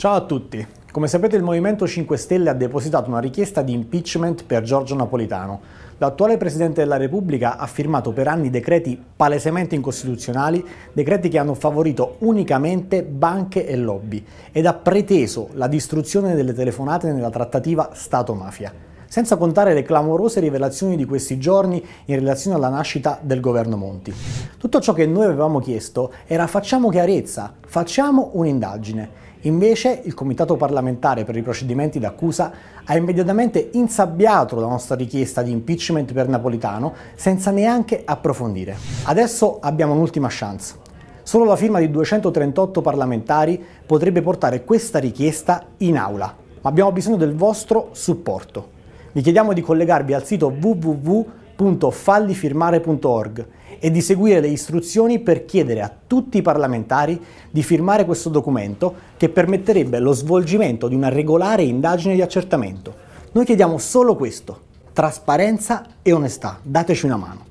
Ciao a tutti. Come sapete il Movimento 5 Stelle ha depositato una richiesta di impeachment per Giorgio Napolitano. L'attuale Presidente della Repubblica ha firmato per anni decreti palesemente incostituzionali, decreti che hanno favorito unicamente banche e lobby ed ha preteso la distruzione delle telefonate nella trattativa Stato-mafia senza contare le clamorose rivelazioni di questi giorni in relazione alla nascita del governo Monti. Tutto ciò che noi avevamo chiesto era facciamo chiarezza, facciamo un'indagine. Invece il Comitato parlamentare per i procedimenti d'accusa ha immediatamente insabbiato la nostra richiesta di impeachment per Napolitano senza neanche approfondire. Adesso abbiamo un'ultima chance. Solo la firma di 238 parlamentari potrebbe portare questa richiesta in aula, ma abbiamo bisogno del vostro supporto. Vi chiediamo di collegarvi al sito www.fallifirmare.org e di seguire le istruzioni per chiedere a tutti i parlamentari di firmare questo documento che permetterebbe lo svolgimento di una regolare indagine di accertamento. Noi chiediamo solo questo, trasparenza e onestà. Dateci una mano.